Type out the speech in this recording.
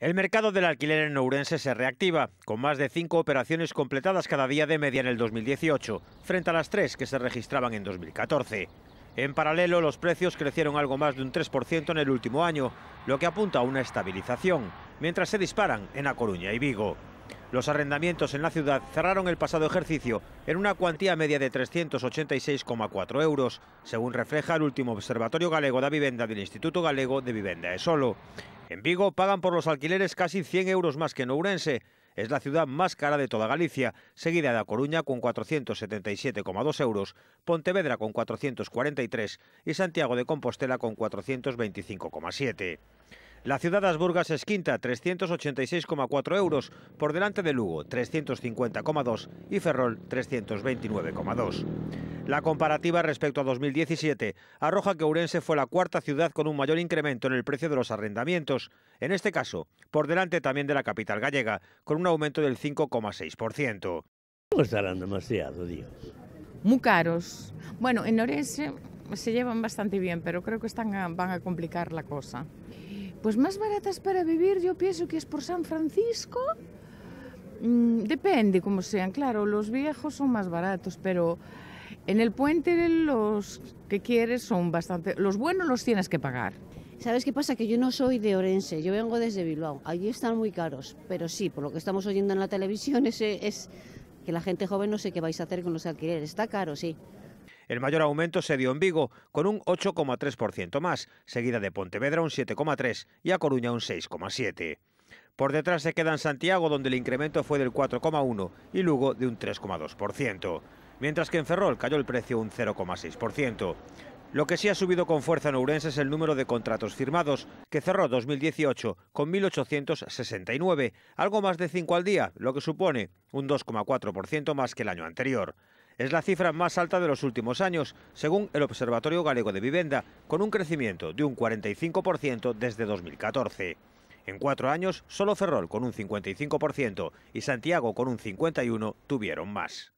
El mercado del alquiler en Ourense se reactiva, con más de cinco operaciones completadas cada día de media en el 2018, frente a las tres que se registraban en 2014. En paralelo, los precios crecieron algo más de un 3% en el último año, lo que apunta a una estabilización, mientras se disparan en A Coruña y Vigo. Los arrendamientos en la ciudad cerraron el pasado ejercicio en una cuantía media de 386,4 euros, según refleja el último Observatorio Galego de Vivienda del Instituto Galego de Vivienda Solo... En Vigo pagan por los alquileres casi 100 euros más que en Ourense. Es la ciudad más cara de toda Galicia, seguida de A Coruña con 477,2 euros, Pontevedra con 443 y Santiago de Compostela con 425,7. La ciudad de Asburgas es quinta, 386,4 euros, por delante de Lugo, 350,2 y Ferrol, 329,2. La comparativa respecto a 2017 arroja que Urense fue la cuarta ciudad con un mayor incremento en el precio de los arrendamientos, en este caso, por delante también de la capital gallega, con un aumento del 5,6%. Estarán demasiado, Dios. Muy caros. Bueno, en Orense se llevan bastante bien, pero creo que están van a complicar la cosa. Pues más baratas para vivir yo pienso que es por San Francisco. Mm, depende como sean, claro, los viejos son más baratos, pero en el puente los que quieres son bastante... Los buenos los tienes que pagar. ¿Sabes qué pasa? Que yo no soy de Orense, yo vengo desde Bilbao. Allí están muy caros, pero sí, por lo que estamos oyendo en la televisión, es que la gente joven no sé qué vais a hacer con los alquileres. Está caro, sí. El mayor aumento se dio en Vigo, con un 8,3% más, seguida de Pontevedra un 7,3% y A Coruña un 6,7%. Por detrás se quedan Santiago, donde el incremento fue del 4,1% y luego de un 3,2%, mientras que en Ferrol cayó el precio un 0,6%. Lo que sí ha subido con fuerza en Ourense es el número de contratos firmados, que cerró 2018 con 1.869, algo más de 5 al día, lo que supone un 2,4% más que el año anterior. Es la cifra más alta de los últimos años, según el Observatorio Galego de Vivienda, con un crecimiento de un 45% desde 2014. En cuatro años, solo Ferrol con un 55% y Santiago con un 51% tuvieron más.